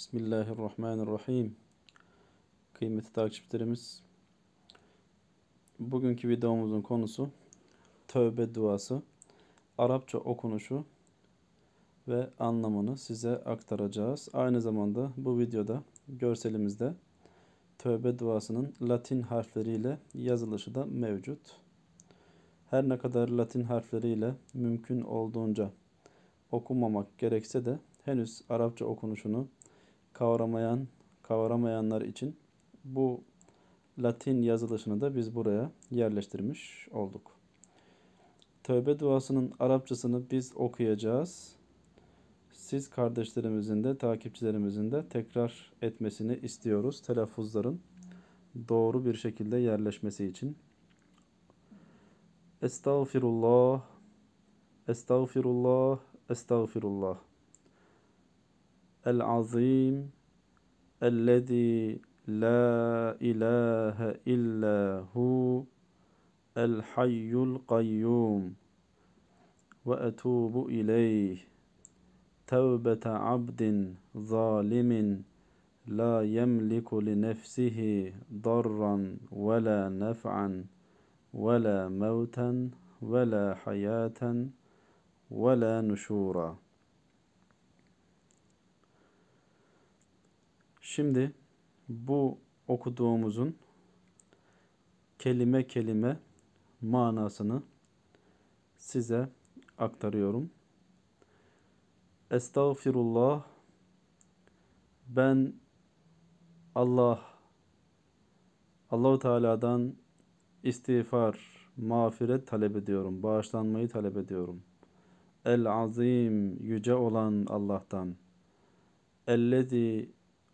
Bismillahirrahmanirrahim. Kıymetli takipçilerimiz, bugünkü videomuzun konusu tövbe duası, Arapça okunuşu ve anlamını size aktaracağız. Aynı zamanda bu videoda görselimizde tövbe duasının Latin harfleriyle yazılışı da mevcut. Her ne kadar Latin harfleriyle mümkün olduğunca okumamak gerekse de henüz Arapça okunuşunu kavramayan, kavramayanlar için bu Latin yazılışını da biz buraya yerleştirmiş olduk. Tövbe duasının Arapçasını biz okuyacağız. Siz kardeşlerimizin de takipçilerimizin de tekrar etmesini istiyoruz. Telaffuzların doğru bir şekilde yerleşmesi için. Estağfirullah, Estağfirullah, Estağfirullah. El Azim, الذي لا إله إلا هو الحي القيوم وأتوب إليه توبة عبد ظالم لا يملك لنفسه ضرا ولا نفعا ولا موتا ولا حياة ولا نشورا Şimdi bu okuduğumuzun kelime kelime manasını size aktarıyorum. Estağfirullah ben Allah Allahu Teala'dan istiğfar, mağfiret talep ediyorum, bağışlanmayı talep ediyorum. El azim yüce olan Allah'tan. Ellezî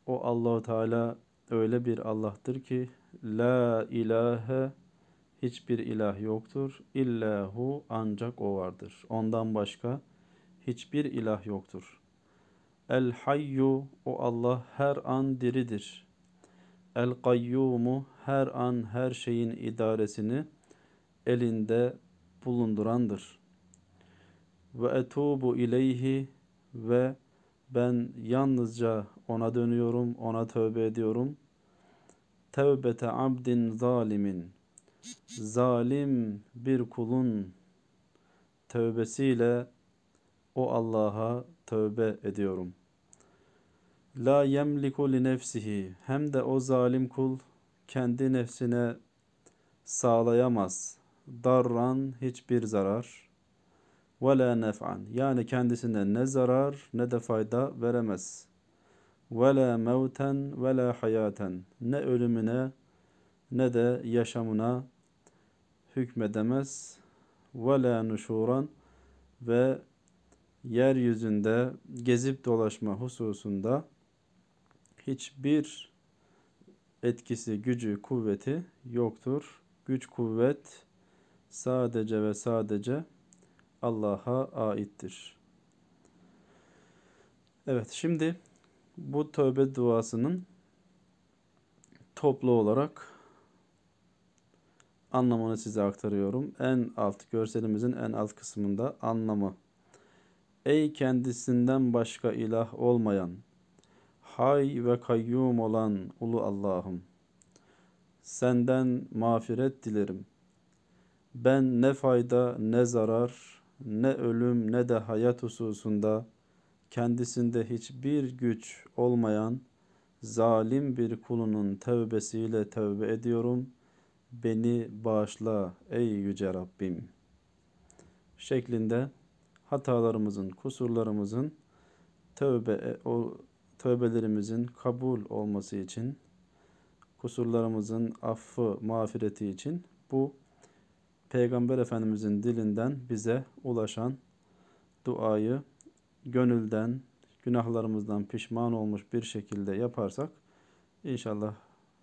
o Allahu Teala öyle bir Allah'tır ki la ilahe hiçbir ilah yoktur. İllahu ancak o vardır. Ondan başka hiçbir ilah yoktur. El hayyu o Allah her an diridir. El kayyumu her an her şeyin idaresini elinde bulundurandır. Ve etubu ileyhi ve ben yalnızca ona dönüyorum, ona tövbe ediyorum. Tevbete abdin zalimin. Zalim bir kulun tövbesiyle o Allah'a tövbe ediyorum. La yemliku li nefsihi. Hem de o zalim kul kendi nefsine sağlayamaz. Darran hiçbir zarar ve la nef'an. Yani kendisine ne zarar ne de fayda veremez. Ve la mevten ve la hayaten. Ne ölümüne ne de yaşamına hükmedemez. Ve la nuşuran ve yeryüzünde gezip dolaşma hususunda hiçbir etkisi, gücü, kuvveti yoktur. Güç, kuvvet sadece ve sadece Allah'a aittir. Evet şimdi bu tövbe duasının toplu olarak anlamını size aktarıyorum. En alt görselimizin en alt kısmında anlamı. Ey kendisinden başka ilah olmayan, hay ve kayyum olan ulu Allah'ım. Senden mağfiret dilerim. Ben ne fayda ne zarar ne ölüm ne de hayat hususunda kendisinde hiçbir güç olmayan zalim bir kulunun tevbesiyle tevbe ediyorum. Beni bağışla ey yüce Rabbim. Şeklinde hatalarımızın, kusurlarımızın tövbe e, o tövbelerimizin kabul olması için kusurlarımızın affı, mağfireti için bu Peygamber Efendimizin dilinden bize ulaşan duayı gönülden, günahlarımızdan pişman olmuş bir şekilde yaparsak inşallah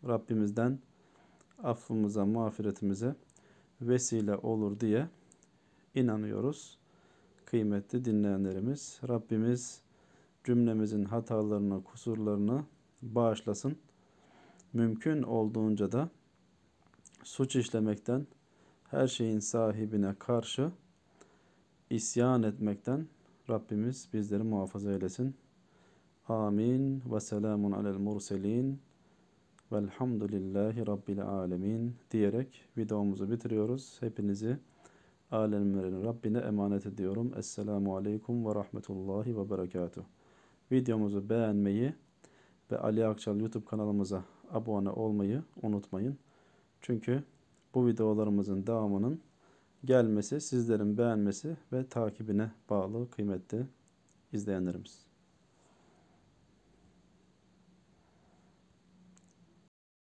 Rabbimizden affımıza, mağfiretimize vesile olur diye inanıyoruz. Kıymetli dinleyenlerimiz Rabbimiz cümlemizin hatalarını, kusurlarını bağışlasın. Mümkün olduğunca da suç işlemekten, her şeyin sahibine karşı isyan etmekten Rabbimiz bizleri muhafaza eylesin. Amin ve selamun alel murselin velhamdülillahi rabbil alemin diyerek videomuzu bitiriyoruz. Hepinizi alemlerin Rabbine emanet ediyorum. Esselamu aleyküm ve rahmetullahi ve berekatuhu. Videomuzu beğenmeyi ve Ali Akçal YouTube kanalımıza abone olmayı unutmayın. Çünkü bu videolarımızın devamının gelmesi, sizlerin beğenmesi ve takibine bağlı kıymetli izleyenlerimiz.